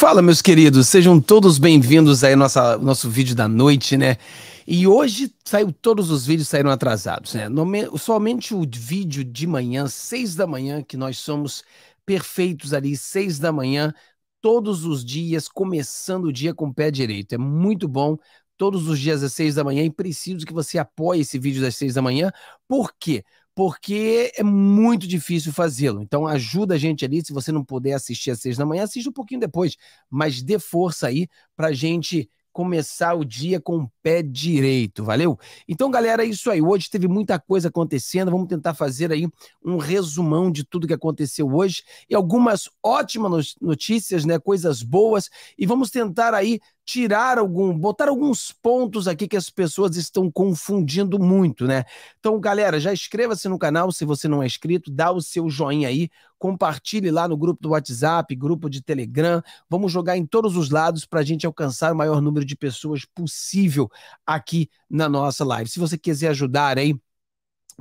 Fala, meus queridos, sejam todos bem-vindos aí ao nosso vídeo da noite, né? E hoje saiu, todos os vídeos saíram atrasados, né? somente o vídeo de manhã, seis da manhã, que nós somos perfeitos ali, seis da manhã, todos os dias, começando o dia com o pé direito. É muito bom, todos os dias às seis da manhã, e preciso que você apoie esse vídeo das seis da manhã, por quê? Porque porque é muito difícil fazê-lo. Então ajuda a gente ali, se você não puder assistir às seis da manhã, assista um pouquinho depois, mas dê força aí para a gente começar o dia com o pé direito, valeu? Então, galera, é isso aí. Hoje teve muita coisa acontecendo. Vamos tentar fazer aí um resumão de tudo que aconteceu hoje e algumas ótimas notícias, né? Coisas boas. E vamos tentar aí tirar algum, botar alguns pontos aqui que as pessoas estão confundindo muito, né? Então, galera, já inscreva-se no canal se você não é inscrito, dá o seu joinha aí, compartilhe lá no grupo do WhatsApp, grupo de Telegram. Vamos jogar em todos os lados para a gente alcançar o maior número de pessoas possível aqui na nossa live. Se você quiser ajudar aí,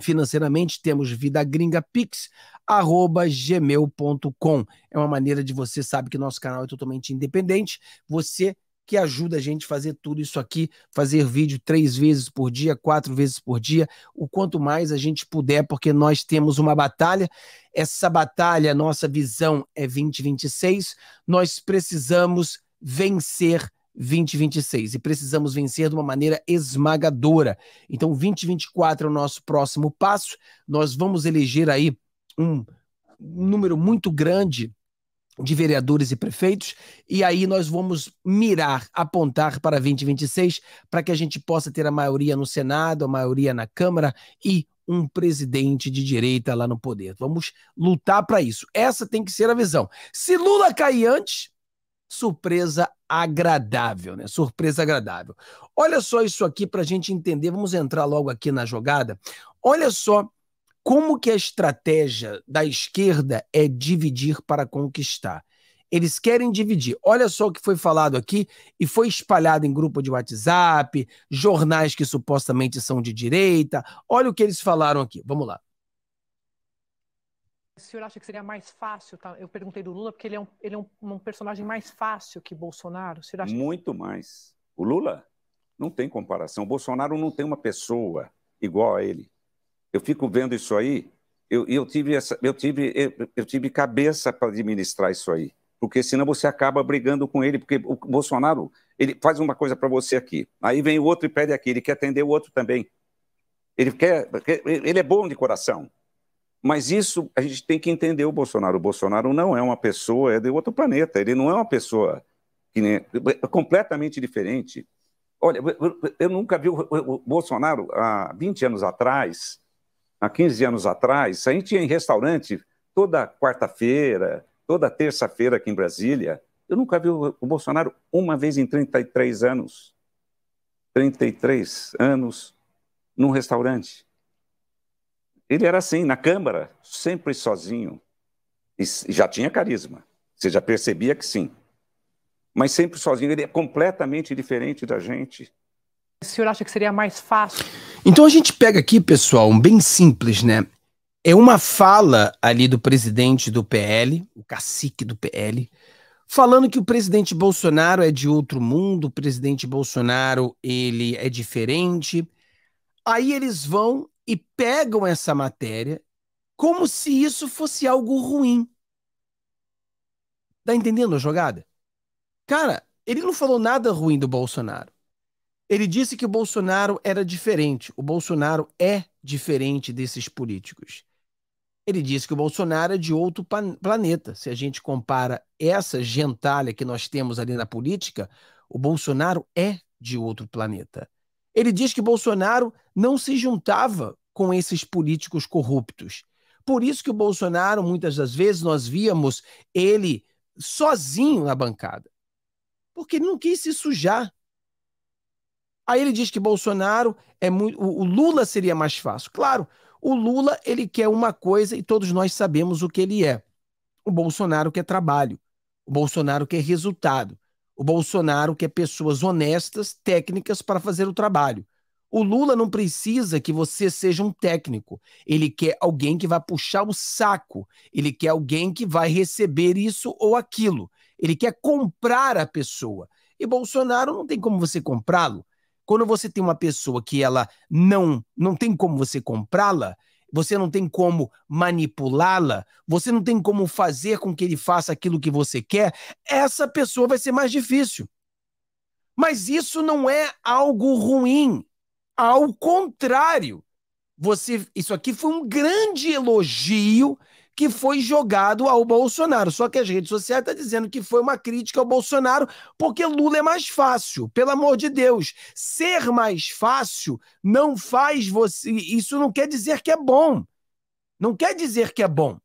financeiramente, temos gmail.com É uma maneira de você, saber que nosso canal é totalmente independente, você que ajuda a gente a fazer tudo isso aqui, fazer vídeo três vezes por dia, quatro vezes por dia, o quanto mais a gente puder, porque nós temos uma batalha. Essa batalha, nossa visão é 2026. Nós precisamos vencer 2026 e precisamos vencer de uma maneira esmagadora. Então, 2024 é o nosso próximo passo. Nós vamos eleger aí um número muito grande de vereadores e prefeitos, e aí nós vamos mirar, apontar para 2026, para que a gente possa ter a maioria no Senado, a maioria na Câmara e um presidente de direita lá no poder. Vamos lutar para isso. Essa tem que ser a visão. Se Lula cair antes, surpresa agradável, né? Surpresa agradável. Olha só isso aqui para a gente entender. Vamos entrar logo aqui na jogada. Olha só como que a estratégia da esquerda é dividir para conquistar? Eles querem dividir. Olha só o que foi falado aqui e foi espalhado em grupo de WhatsApp, jornais que supostamente são de direita. Olha o que eles falaram aqui. Vamos lá. O senhor acha que seria mais fácil? Tá? Eu perguntei do Lula porque ele é, um, ele é um, um personagem mais fácil que Bolsonaro. Muito que... mais. O Lula não tem comparação. O Bolsonaro não tem uma pessoa igual a ele. Eu fico vendo isso aí, eu, eu, tive, essa, eu, tive, eu, eu tive cabeça para administrar isso aí, porque senão você acaba brigando com ele, porque o Bolsonaro ele faz uma coisa para você aqui, aí vem o outro e pede aqui, ele quer atender o outro também. Ele, quer, ele é bom de coração, mas isso a gente tem que entender o Bolsonaro. O Bolsonaro não é uma pessoa, é de outro planeta, ele não é uma pessoa que nem, é completamente diferente. Olha, eu, nunca vi o, o Bolsonaro há 20 anos atrás há 15 anos atrás, a gente ia em restaurante toda quarta-feira, toda terça-feira aqui em Brasília. Eu nunca vi o Bolsonaro uma vez em 33 anos. 33 anos num restaurante. Ele era assim, na Câmara, sempre sozinho. E já tinha carisma. Você já percebia que sim. Mas sempre sozinho. Ele é completamente diferente da gente. O senhor acha que seria mais fácil então a gente pega aqui, pessoal, um bem simples, né? É uma fala ali do presidente do PL, o cacique do PL, falando que o presidente Bolsonaro é de outro mundo, o presidente Bolsonaro ele é diferente. Aí eles vão e pegam essa matéria como se isso fosse algo ruim. Tá entendendo a jogada? Cara, ele não falou nada ruim do Bolsonaro. Ele disse que o Bolsonaro era diferente. O Bolsonaro é diferente desses políticos. Ele disse que o Bolsonaro é de outro planeta. Se a gente compara essa gentalha que nós temos ali na política, o Bolsonaro é de outro planeta. Ele diz que Bolsonaro não se juntava com esses políticos corruptos. Por isso que o Bolsonaro, muitas das vezes, nós víamos ele sozinho na bancada. Porque ele não quis se sujar. Aí ele diz que Bolsonaro é muito. O Lula seria mais fácil. Claro, o Lula ele quer uma coisa e todos nós sabemos o que ele é. O Bolsonaro quer trabalho. O Bolsonaro quer resultado. O Bolsonaro quer pessoas honestas, técnicas para fazer o trabalho. O Lula não precisa que você seja um técnico. Ele quer alguém que vai puxar o saco. Ele quer alguém que vai receber isso ou aquilo. Ele quer comprar a pessoa. E Bolsonaro não tem como você comprá-lo. Quando você tem uma pessoa que ela não não tem como você comprá-la, você não tem como manipulá-la, você não tem como fazer com que ele faça aquilo que você quer, essa pessoa vai ser mais difícil. Mas isso não é algo ruim. Ao contrário, você, isso aqui foi um grande elogio que foi jogado ao Bolsonaro. Só que as redes sociais estão tá dizendo que foi uma crítica ao Bolsonaro, porque Lula é mais fácil. Pelo amor de Deus, ser mais fácil não faz você. Isso não quer dizer que é bom. Não quer dizer que é bom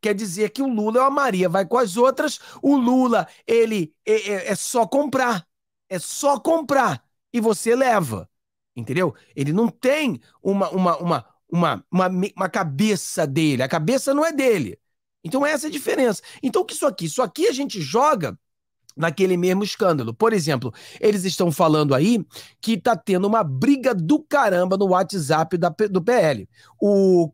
quer dizer que o Lula é uma Maria, vai com as outras. O Lula, ele é, é, é, só comprar. É só comprar. E você leva. Entendeu? Ele não tem uma, uma, uma, uma, uma, uma cabeça dele. A cabeça não é dele. Então, essa é a diferença. Então, o que isso aqui? Isso aqui a gente joga naquele mesmo escândalo. Por exemplo, eles estão falando aí que tá tendo uma briga do caramba no WhatsApp da, do PL. O,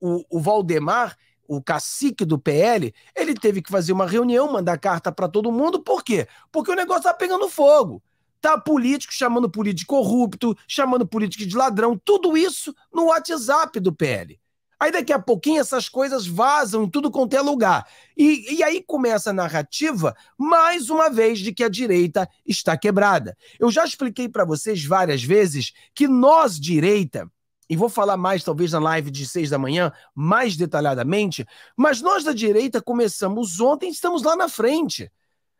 o, o Valdemar, o cacique do PL, ele teve que fazer uma reunião, mandar carta para todo mundo, por quê? Porque o negócio tá pegando fogo tá político chamando político de corrupto, chamando político de ladrão, tudo isso no WhatsApp do PL. Aí daqui a pouquinho essas coisas vazam em tudo quanto é lugar. E, e aí começa a narrativa, mais uma vez, de que a direita está quebrada. Eu já expliquei para vocês várias vezes que nós, direita, e vou falar mais talvez na live de seis da manhã, mais detalhadamente, mas nós da direita começamos ontem, estamos lá na frente.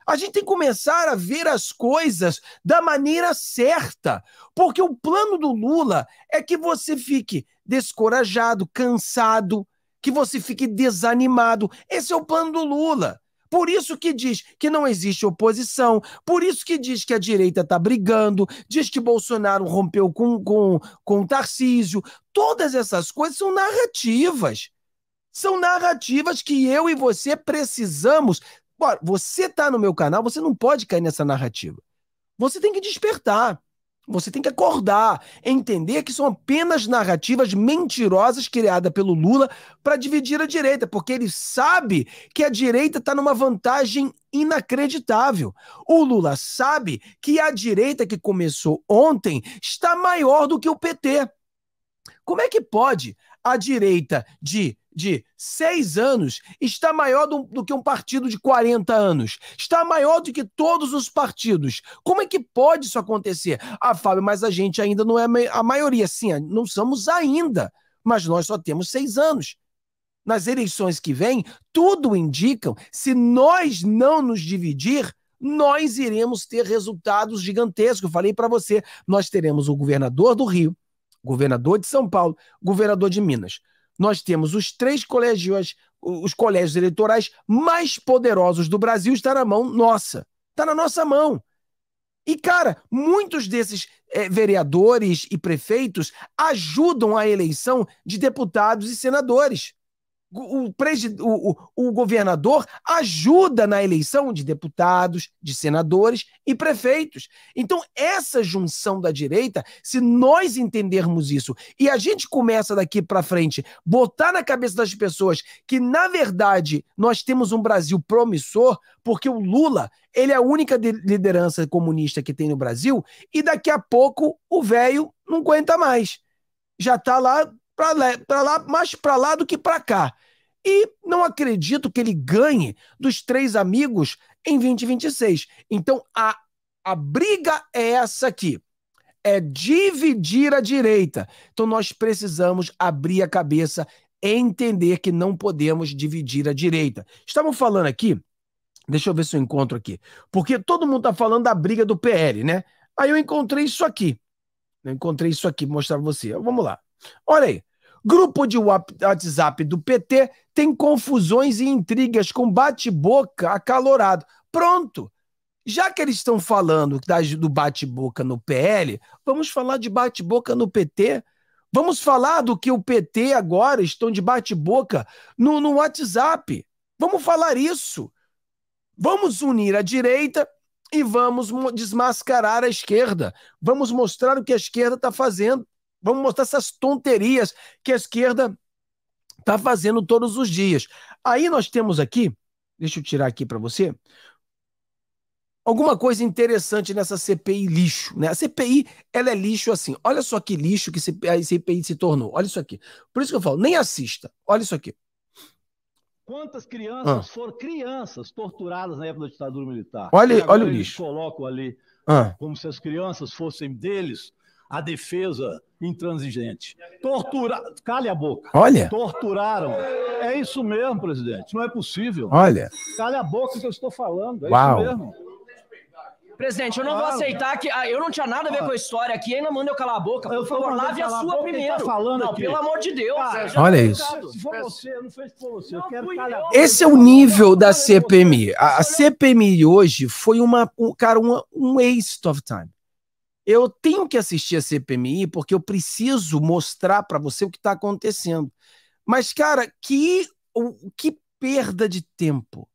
A gente tem que começar a ver as coisas da maneira certa, porque o plano do Lula é que você fique descorajado, cansado, que você fique desanimado. Esse é o plano do Lula. Por isso que diz que não existe oposição, por isso que diz que a direita está brigando, diz que Bolsonaro rompeu com, com, com Tarcísio. Todas essas coisas são narrativas. São narrativas que eu e você precisamos Agora, você tá no meu canal, você não pode cair nessa narrativa. Você tem que despertar. Você tem que acordar, entender que são apenas narrativas mentirosas criadas pelo Lula para dividir a direita, porque ele sabe que a direita está numa vantagem inacreditável. O Lula sabe que a direita que começou ontem está maior do que o PT. Como é que pode a direita de de seis anos está maior do, do, que um partido de 40 anos, está maior do que todos os partidos. Como é que pode isso acontecer? Ah, Fábio, mas a gente ainda não é a maioria. Sim, não somos ainda, mas nós só temos seis anos. Nas eleições que vêm, tudo indica, se nós não nos dividir, nós iremos ter resultados gigantescos. Eu falei para você, nós teremos o governador do Rio, governador de São Paulo, governador de Minas nós temos os três colégios, os colégios eleitorais mais poderosos do Brasil está na mão nossa. Está na nossa mão. E, cara, muitos desses é, vereadores e prefeitos ajudam a eleição de deputados e senadores o, o, o, o governador ajuda na eleição de deputados, de senadores e prefeitos. Então, essa junção da direita, se nós entendermos isso e a gente começa daqui para frente botar na cabeça das pessoas que, na verdade, nós temos um Brasil promissor, porque o Lula ele é a única liderança comunista que tem no Brasil, e daqui a pouco o velho não aguenta mais. Já está lá para lá, pra lá, mais para lá do que para cá. E não acredito que ele ganhe dos três amigos em 2026. Então, a, a briga é essa aqui. É dividir a direita. Então, nós precisamos abrir a cabeça, e entender que não podemos dividir a direita. Estamos falando aqui, deixa eu ver se eu encontro aqui, porque todo mundo está falando da briga do PL, né? Aí eu encontrei isso aqui. Eu encontrei isso aqui, vou mostrar para você. Vamos lá. Olha aí. Grupo de WhatsApp do PT tem confusões e intrigas com bate-boca acalorado. Pronto! Já que eles estão falando das, do bate-boca no PL, vamos falar de bate-boca no PT. Vamos falar do que o PT agora estão de bate-boca no, no WhatsApp. Vamos falar isso. Vamos unir a direita e vamos desmascarar a esquerda. Vamos mostrar o que a esquerda está fazendo. Vamos mostrar essas tonterias que a esquerda está fazendo todos os dias. Aí nós temos aqui, deixa eu tirar aqui para você, alguma coisa interessante nessa CPI lixo, né? A CPI, ela é lixo assim. Olha só que lixo que a CPI se tornou. Olha isso aqui. Por isso que eu falo, nem assista. Olha isso aqui. Quantas ah. crianças ah. foram crianças torturadas na época da ditadura militar? Olha, olha o lixo. Colocam ali ah. como se as crianças fossem deles a defesa intransigente. Torturaram. Cale a boca. Olha. Torturaram. É isso mesmo, presidente. Não é possível. Olha. Cale a boca que eu estou falando. É Uau. isso mesmo. Presidente, eu não claro. vou aceitar que. Ah, eu não tinha nada a ver ah. com a história aqui, ainda manda eu calar a boca. Por favor, lave a sua a tá primeiro. Tá falando não, aqui. pelo amor de Deus. olha tá isso. se for você, não você. Esse é o nível da CPMI. A, CPMI hoje foi uma, um, cara, um, um waste of time eu tenho que assistir a CPMI porque eu preciso mostrar para você o que está acontecendo. Mas, cara, que, que perda de tempo.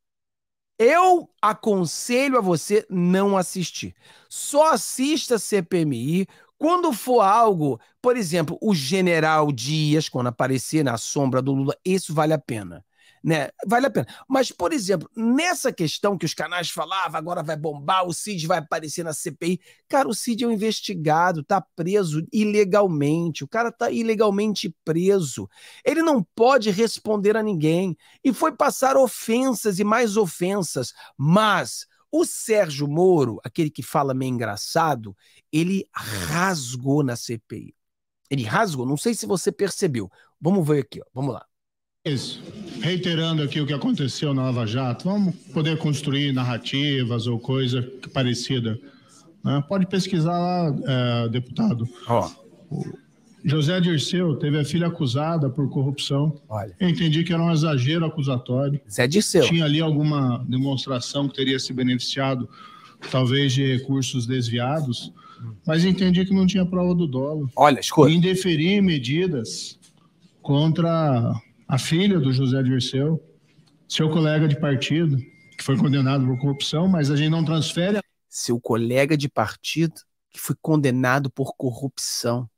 Eu aconselho a você não assistir. Só assista a CPMI quando for algo, por exemplo, o general Dias, quando aparecer na sombra do Lula, isso vale a pena né? Vale a pena. Mas, por exemplo, nessa questão que os canais falavam, agora vai bombar, o Cid vai aparecer na CPI. Cara, o Cid é um investigado, tá preso ilegalmente, o cara tá ilegalmente preso. Ele não pode responder a ninguém. E foi passar ofensas e mais ofensas. Mas o Sérgio Moro, aquele que fala meio engraçado, ele rasgou na CPI. Ele rasgou, não sei se você percebeu. Vamos ver aqui, ó. vamos lá. Isso reiterando aqui o que aconteceu na Lava Jato, vamos poder construir narrativas ou coisa parecida. Né? Pode pesquisar lá, é, deputado. Oh. José Dirceu teve a filha acusada por corrupção. Olha. Eu entendi que era um exagero acusatório. Zé Dirceu. Tinha ali alguma demonstração que teria se beneficiado, talvez, de recursos desviados, mas entendi que não tinha prova do dolo. Olha, escuta. Indeferir medidas contra a filha do José Dirceu, seu colega de partido, que foi condenado por corrupção, mas a gente não transfere. Seu colega de partido que foi condenado por corrupção.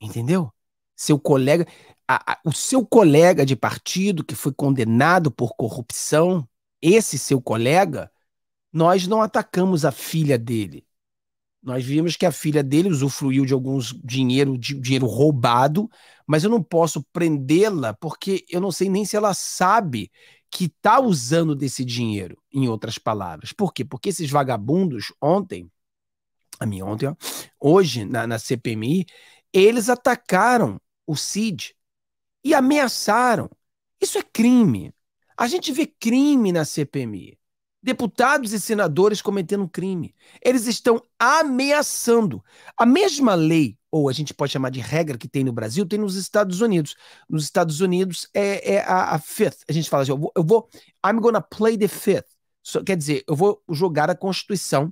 Entendeu? Seu colega. A, a, o seu colega de partido que foi condenado por corrupção, esse seu colega, nós não atacamos a filha dele. Nós vimos que a filha dele usufruiu de alguns dinheiro, de, dinheiro roubado, mas eu não posso prendê-la porque eu não sei nem se ela sabe que está usando desse dinheiro, em outras palavras. Por quê? Porque esses vagabundos ontem, a minha ontem, ó, hoje na, na CPMI, eles atacaram o Cid e ameaçaram. Isso é crime. A gente vê crime na CPMI deputados e senadores cometendo crime. Eles estão ameaçando. A mesma lei, ou a gente pode chamar de regra que tem no Brasil, tem nos Estados Unidos. Nos Estados Unidos é, é a, a, fifth. A gente fala assim: eu vou, eu vou I'm gonna play the fifth. So, quer dizer, eu vou jogar a Constituição,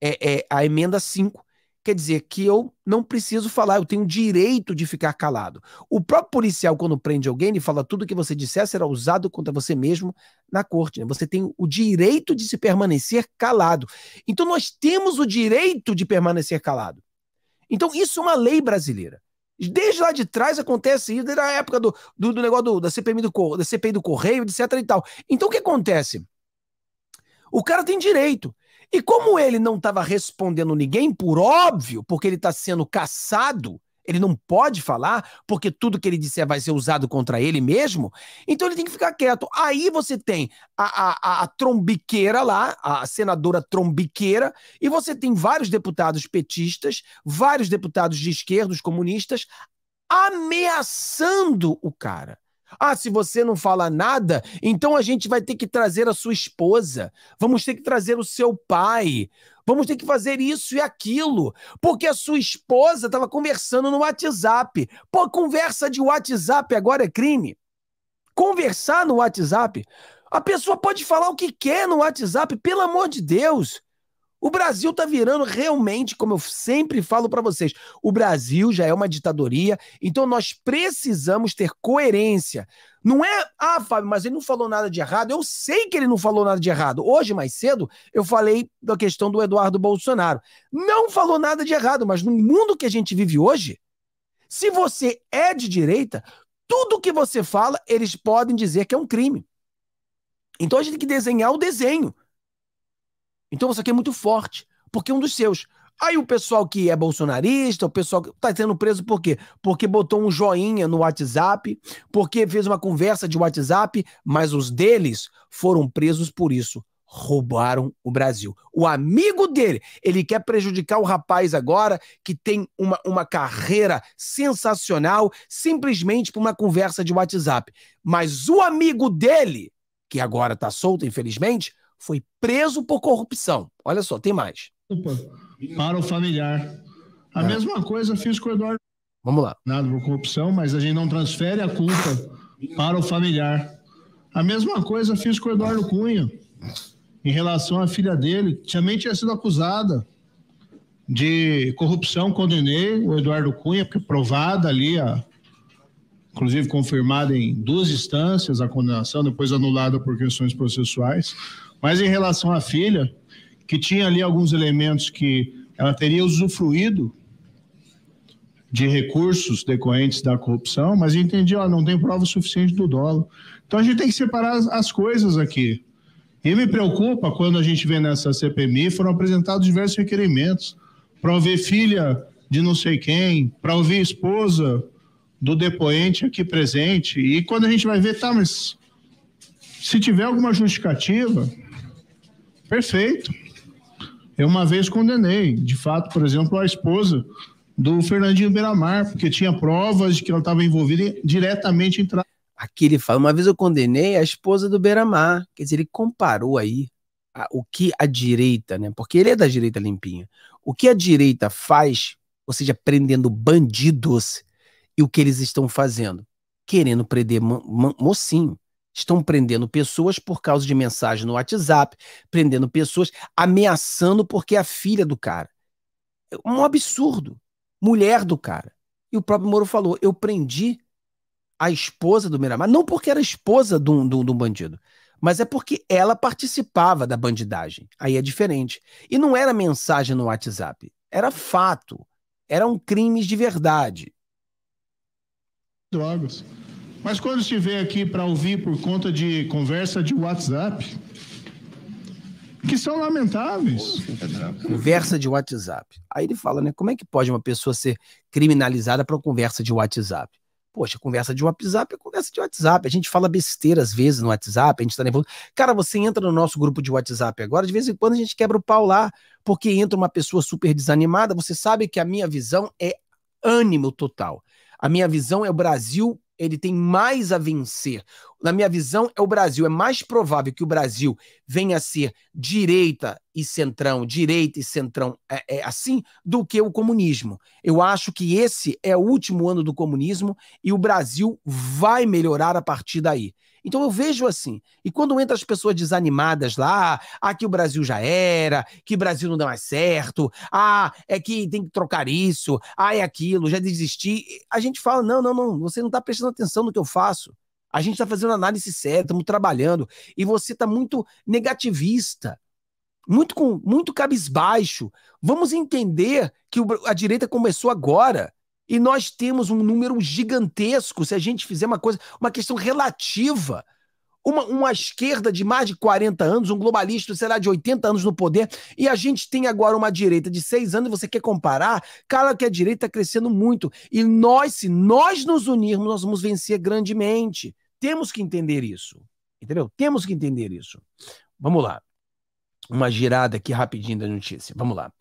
é, é a emenda 5, Quer dizer que eu não preciso falar, eu tenho direito de ficar calado. O próprio policial, quando prende alguém, ele fala: tudo que você disser será usado contra você mesmo na corte. Né? Você tem o direito de se permanecer calado. Então, nós temos o direito de permanecer calado. Então, isso é uma lei brasileira. Desde lá de trás acontece isso, desde a época do, do, do negócio do, da, CPI do, da CPI do Correio, etc. e tal. Então, o que acontece? O cara tem direito. E como ele não estava respondendo ninguém, por óbvio, porque ele está sendo caçado, ele não pode falar, porque tudo que ele disser vai ser usado contra ele mesmo, então ele tem que ficar quieto. Aí você tem a, a, a trombiqueira lá, a senadora trombiqueira, e você tem vários deputados petistas, vários deputados de esquerda, os comunistas, ameaçando o cara. Ah, se você não fala nada, então a gente vai ter que trazer a sua esposa, vamos ter que trazer o seu pai, vamos ter que fazer isso e aquilo, porque a sua esposa estava conversando no WhatsApp. Pô, conversa de WhatsApp agora é crime. Conversar no WhatsApp. A pessoa pode falar o que quer no WhatsApp, pelo amor de Deus. O Brasil tá virando realmente, como eu sempre falo para vocês, o Brasil já é uma ditadoria, então nós precisamos ter coerência. Não é, ah, Fábio, mas ele não falou nada de errado. Eu sei que ele não falou nada de errado. Hoje, mais cedo, eu falei da questão do Eduardo Bolsonaro. Não falou nada de errado, mas no mundo que a gente vive hoje, se você é de direita, tudo que você fala, eles podem dizer que é um crime. Então a gente tem que desenhar o desenho. Então você aqui é muito forte, porque é um dos seus. Aí o pessoal que é bolsonarista, o pessoal que tá sendo preso por quê? Porque botou um joinha no WhatsApp, porque fez uma conversa de WhatsApp, mas os deles foram presos por isso. Roubaram o Brasil. O amigo dele, ele quer prejudicar o rapaz agora, que tem uma, uma carreira sensacional, simplesmente por uma conversa de WhatsApp. Mas o amigo dele, que agora tá solto, infelizmente, foi preso por corrupção. Olha só, tem mais. Para o familiar. A é. mesma coisa fiz com o Eduardo. Vamos lá. Nada por corrupção, mas a gente não transfere a culpa para o familiar. A mesma coisa fiz com o Eduardo Cunha. Em relação à filha dele, que também tinha sido acusada de corrupção, condenei o Eduardo Cunha, porque provada ali, a, inclusive confirmada em duas instâncias a condenação, depois anulada por questões processuais. Mas em relação à filha, que tinha ali alguns elementos que ela teria usufruído de recursos decorrentes da corrupção, mas entendi, ó, não tem prova suficiente do dolo. Então a gente tem que separar as coisas aqui. E me preocupa quando a gente vê nessa CPMI foram apresentados diversos requerimentos para ouvir filha de não sei quem, para ouvir esposa do depoente aqui presente. E quando a gente vai ver, tá, mas se tiver alguma justificativa, Perfeito. Eu uma vez condenei, de fato, por exemplo, a esposa do Fernandinho Beiramar, porque tinha provas de que ela estava envolvida diretamente em tráfico. Aqui ele fala, uma vez eu condenei a esposa do Beiramar, quer dizer, ele comparou aí a, o que a direita, né? Porque ele é da direita limpinha. O que a direita faz, ou seja, prendendo bandidos, e o que eles estão fazendo? Querendo prender mocinho. Estão prendendo pessoas por causa de mensagem no WhatsApp, prendendo pessoas, ameaçando porque é a filha do cara. É um absurdo. Mulher do cara. E o próprio Moro falou: eu prendi a esposa do Miramar, não porque era esposa de um, de um, de um bandido, mas é porque ela participava da bandidagem. Aí é diferente. E não era mensagem no WhatsApp, era fato. Eram crimes de verdade. Drogas. Mas quando estiver aqui para ouvir por conta de conversa de WhatsApp, que são lamentáveis. Conversa de WhatsApp. Aí ele fala, né? Como é que pode uma pessoa ser criminalizada por conversa de WhatsApp? Poxa, conversa de WhatsApp é conversa de WhatsApp. A gente fala besteira às vezes no WhatsApp, a gente tá nervoso. Cara, você entra no nosso grupo de WhatsApp agora, de vez em quando a gente quebra o pau lá, porque entra uma pessoa super desanimada. Você sabe que a minha visão é ânimo total. A minha visão é o Brasil ele tem mais a vencer. Na minha visão, é o Brasil. É mais provável que o Brasil venha a ser direita e centrão, direita e centrão, é, é assim, do que o comunismo. Eu acho que esse é o último ano do comunismo e o Brasil vai melhorar a partir daí. Então eu vejo assim. E quando entra as pessoas desanimadas lá, ah, que o Brasil já era, que o Brasil não dá mais certo, ah, é que tem que trocar isso, ah, é aquilo, já desisti. A gente fala: não, não, não, você não está prestando atenção no que eu faço. A gente está fazendo análise certa, estamos trabalhando. E você está muito negativista, muito com muito cabisbaixo. Vamos entender que a direita começou agora. E nós temos um número gigantesco se a gente fizer uma coisa, uma questão relativa. Uma, uma esquerda de mais de 40 anos, um globalista, será de 80 anos no poder, e a gente tem agora uma direita de 6 anos, e você quer comparar? Cara, que a direita está crescendo muito. E nós, se nós nos unirmos, nós vamos vencer grandemente. Temos que entender isso. Entendeu? Temos que entender isso. Vamos lá. Uma girada aqui rapidinho da notícia. Vamos lá.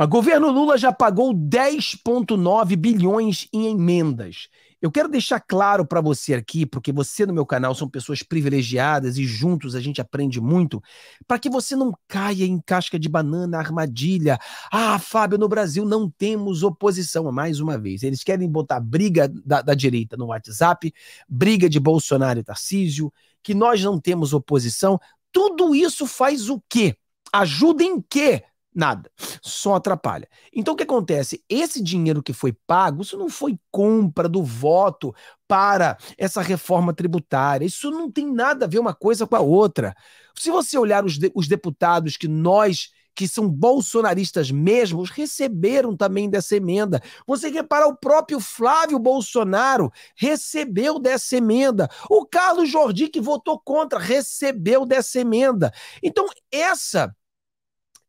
O governo Lula já pagou 10,9 bilhões em emendas. Eu quero deixar claro para você aqui, porque você no meu canal são pessoas privilegiadas e juntos a gente aprende muito, para que você não caia em casca de banana, armadilha. Ah, Fábio, no Brasil não temos oposição. Mais uma vez, eles querem botar briga da, da direita no WhatsApp, briga de Bolsonaro e Tarcísio, que nós não temos oposição. Tudo isso faz o quê? Ajuda em quê? Nada. Só atrapalha. Então o que acontece? Esse dinheiro que foi pago, isso não foi compra do voto para essa reforma tributária. Isso não tem nada a ver uma coisa com a outra. Se você olhar os, de os deputados que nós que são bolsonaristas mesmos, receberam também dessa emenda. Você reparar, o próprio Flávio Bolsonaro recebeu dessa emenda. O Carlos Jordi, que votou contra, recebeu dessa emenda. Então, essa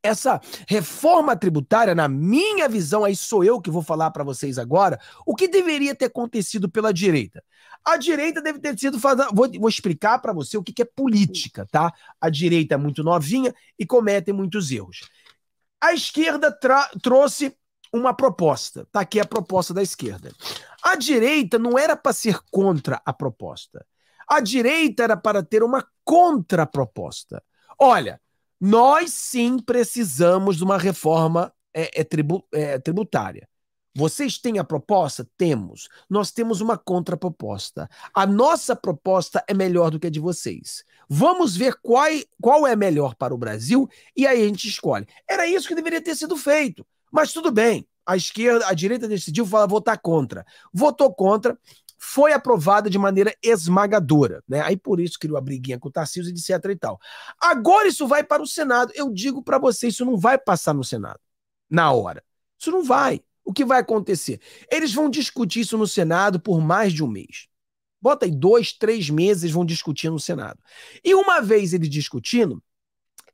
essa reforma tributária, na minha visão, aí sou eu que vou falar para vocês agora, o que deveria ter acontecido pela direita? A direita deve ter sido. Vou, vou explicar para você o que, que é política, tá? A direita é muito novinha e comete muitos erros. A esquerda trouxe uma proposta. Tá aqui a proposta da esquerda. A direita não era para ser contra a proposta. A direita era para ter uma contraproposta. Olha, nós sim precisamos de uma reforma é, é, tribu, é, tributária. Vocês têm a proposta? Temos. Nós temos uma contraproposta. A nossa proposta é melhor do que a de vocês. Vamos ver qual, qual é melhor para o Brasil e aí a gente escolhe. Era isso que deveria ter sido feito. Mas tudo bem. A esquerda, a direita decidiu falar, votar contra. Votou contra foi aprovada de maneira esmagadora. Né? Aí por isso criou a briguinha com o Tarcísio, etc e tal. Agora isso vai para o Senado. Eu digo para vocês, isso não vai passar no Senado na hora. Isso não vai. O que vai acontecer? Eles vão discutir isso no Senado por mais de um mês. Bota aí dois, três meses, vão discutir no Senado. E uma vez eles discutindo,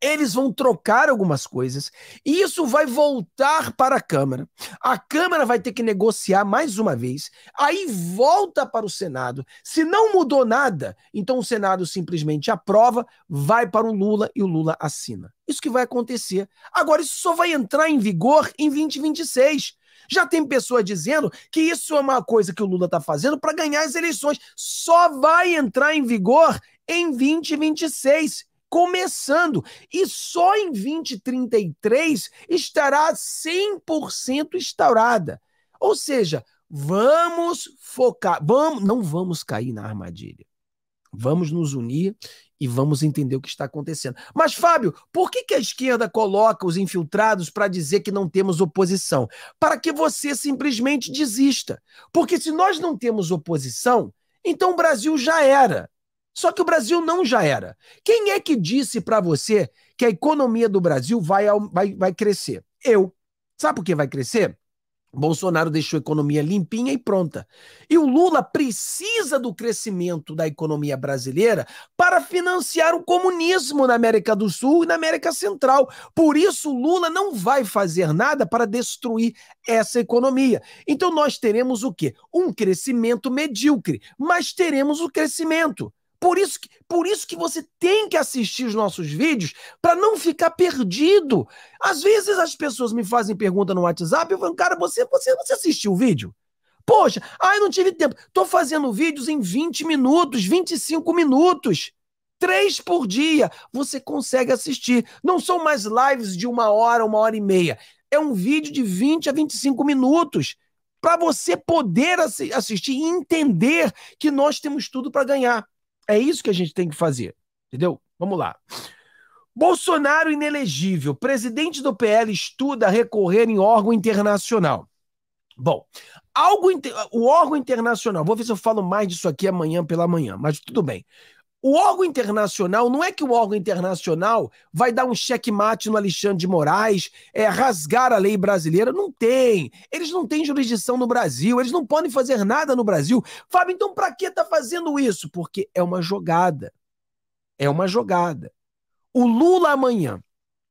eles vão trocar algumas coisas, e isso vai voltar para a Câmara. A Câmara vai ter que negociar mais uma vez, aí volta para o Senado. Se não mudou nada, então o Senado simplesmente aprova, vai para o Lula e o Lula assina. Isso que vai acontecer. Agora, isso só vai entrar em vigor em 2026. Já tem pessoa dizendo que isso é uma coisa que o Lula está fazendo para ganhar as eleições. Só vai entrar em vigor em 2026 começando e só em 2033 estará 100% instaurada. Ou seja, vamos focar, vamos, não vamos cair na armadilha. Vamos nos unir e vamos entender o que está acontecendo. Mas, Fábio, por que, que a esquerda coloca os infiltrados para dizer que não temos oposição? Para que você simplesmente desista. Porque se nós não temos oposição, então o Brasil já era. Só que o Brasil não já era. Quem é que disse para você que a economia do Brasil vai, vai, vai crescer? Eu. Sabe por que vai crescer? Bolsonaro deixou a economia limpinha e pronta. E o Lula precisa do crescimento da economia brasileira para financiar o comunismo na América do Sul e na América Central. Por isso, Lula não vai fazer nada para destruir essa economia. Então, nós teremos o quê? Um crescimento medíocre, mas teremos o crescimento. Por isso que, por isso que você tem que assistir os nossos vídeos para não ficar perdido. Às vezes as pessoas me fazem pergunta no WhatsApp, eu falo, cara, você, você, você assistiu o vídeo? Poxa, ai, eu não tive tempo. Tô fazendo vídeos em 20 minutos, 25 minutos. Três por dia você consegue assistir. Não são mais lives de uma hora, uma hora e meia. É um vídeo de 20 a 25 minutos para você poder assistir e entender que nós temos tudo para ganhar. É isso que a gente tem que fazer, entendeu? Vamos lá. Bolsonaro inelegível. Presidente do PL estuda recorrer em órgão internacional. Bom, algo o órgão internacional, vou ver se eu falo mais disso aqui amanhã pela manhã, mas tudo bem. O órgão internacional, não é que o órgão internacional vai dar um checkmate no Alexandre de Moraes, é, rasgar a lei brasileira. Não tem. Eles não têm jurisdição no Brasil, eles não podem fazer nada no Brasil. Fábio, então para que está fazendo isso? Porque é uma jogada. É uma jogada. O Lula amanhã,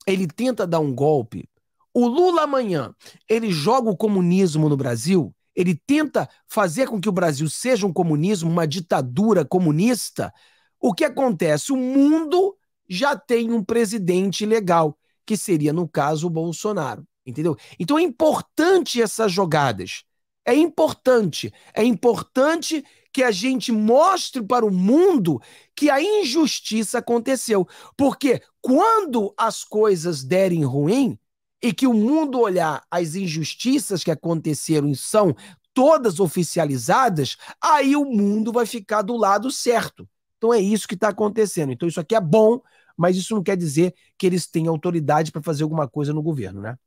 ele tenta dar um golpe. O Lula amanhã, ele joga o comunismo no Brasil ele tenta fazer com que o Brasil seja um comunismo, uma ditadura comunista, o que acontece? O mundo já tem um presidente legal, que seria, no caso, o Bolsonaro. Entendeu? Então é importante essas jogadas. É importante. É importante que a gente mostre para o mundo que a injustiça aconteceu. Porque quando as coisas derem ruim e que o mundo olhar as injustiças que aconteceram e são todas oficializadas, aí o mundo vai ficar do lado certo. Então é isso que está acontecendo. Então isso aqui é bom, mas isso não quer dizer que eles têm autoridade para fazer alguma coisa no governo, né?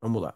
Vamos lá.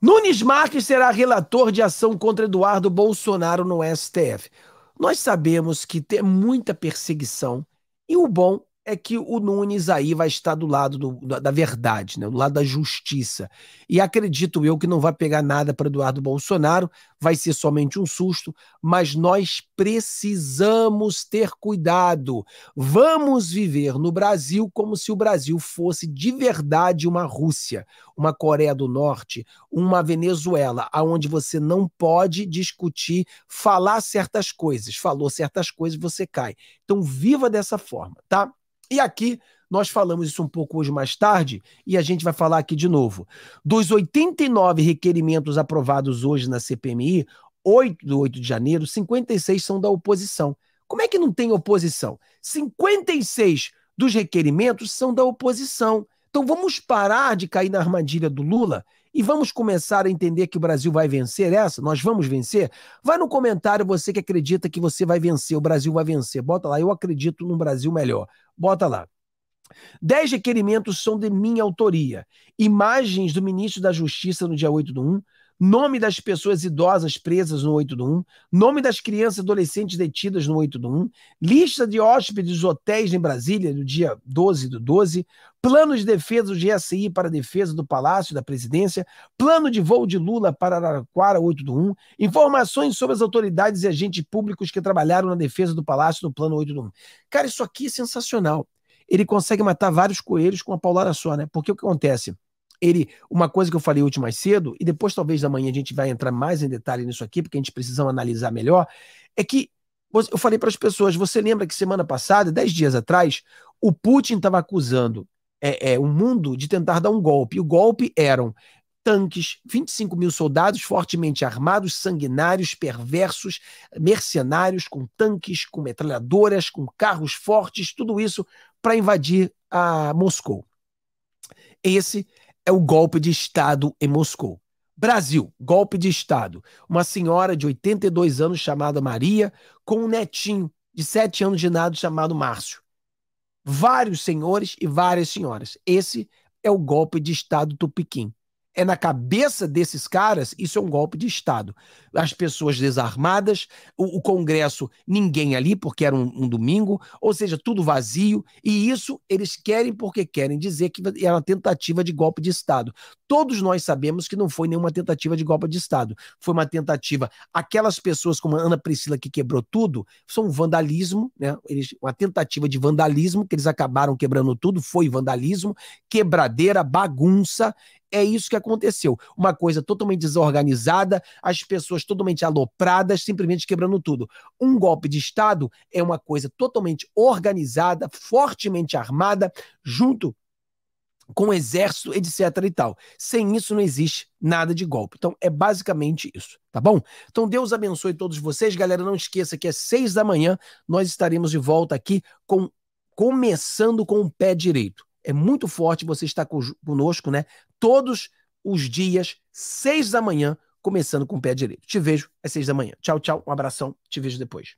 Nunes Marques será relator de ação contra Eduardo Bolsonaro no STF. Nós sabemos que tem muita perseguição e o bom é que o Nunes aí vai estar do lado do, da, verdade, né? do lado da justiça. E acredito eu que não vai pegar nada para Eduardo Bolsonaro, vai ser somente um susto, mas nós precisamos ter cuidado. Vamos viver no Brasil como se o Brasil fosse de verdade uma Rússia, uma Coreia do Norte, uma Venezuela, aonde você não pode discutir, falar certas coisas. Falou certas coisas, você cai. Então viva dessa forma, tá? E aqui nós falamos isso um pouco hoje mais tarde e a gente vai falar aqui de novo. Dos 89 requerimentos aprovados hoje na CPMI, 8 do 8 de janeiro, 56 são da oposição. Como é que não tem oposição? 56 dos requerimentos são da oposição. Então vamos parar de cair na armadilha do Lula e vamos começar a entender que o Brasil vai vencer essa? Nós vamos vencer? Vai no comentário você que acredita que você vai vencer, o Brasil vai vencer. Bota lá, eu acredito num Brasil melhor. Bota lá. Dez requerimentos são de minha autoria. Imagens do ministro da Justiça no dia 8 do 1, nome das pessoas idosas presas no 8 do 1, nome das crianças e adolescentes detidas no 8 do 1, lista de hóspedes hotéis em Brasília do dia 12 do 12, plano de defesa do GSI para defesa do Palácio da Presidência, plano de voo de Lula para Araraquara 8 do 1, informações sobre as autoridades e agentes públicos que trabalharam na defesa do Palácio no plano 8 do 1. Cara, isso aqui é sensacional. Ele consegue matar vários coelhos com uma paulada só, né? Porque o que acontece? Ele, uma coisa que eu falei hoje mais cedo, e depois talvez amanhã a gente vai entrar mais em detalhe nisso aqui, porque a gente precisa analisar melhor, é que eu falei para as pessoas, você lembra que semana passada, dez dias atrás, o Putin estava acusando é, é, o mundo de tentar dar um golpe. E o golpe eram tanques, 25 mil soldados fortemente armados, sanguinários, perversos, mercenários, com tanques, com metralhadoras, com carros fortes, tudo isso para invadir a Moscou. Esse é o golpe de Estado em Moscou. Brasil, golpe de Estado. Uma senhora de 82 anos chamada Maria, com um netinho de 7 anos de idade chamado Márcio. Vários senhores e várias senhoras. Esse é o golpe de Estado do Piquim é na cabeça desses caras, isso é um golpe de Estado. As pessoas desarmadas, o, o Congresso, ninguém ali, porque era um, um, domingo, ou seja, tudo vazio, e isso eles querem porque querem dizer que é uma tentativa de golpe de Estado. Todos nós sabemos que não foi nenhuma tentativa de golpe de Estado, foi uma tentativa. Aquelas pessoas, como a Ana Priscila, que quebrou tudo, são vandalismo, né? Eles, uma tentativa de vandalismo, que eles acabaram quebrando tudo, foi vandalismo, quebradeira, bagunça, é isso que aconteceu. Uma coisa totalmente desorganizada, as pessoas totalmente alopradas, simplesmente quebrando tudo. Um golpe de Estado é uma coisa totalmente organizada, fortemente armada, junto com o exército, etc e tal. Sem isso não existe nada de golpe. Então é basicamente isso, tá bom? Então Deus abençoe todos vocês, galera. Não esqueça que às é seis da manhã nós estaremos de volta aqui com começando com o pé direito. É muito forte você estar conosco, né? todos os dias, seis da manhã, começando com o pé direito. Te vejo às seis da manhã. Tchau, tchau. Um abração. Te vejo depois.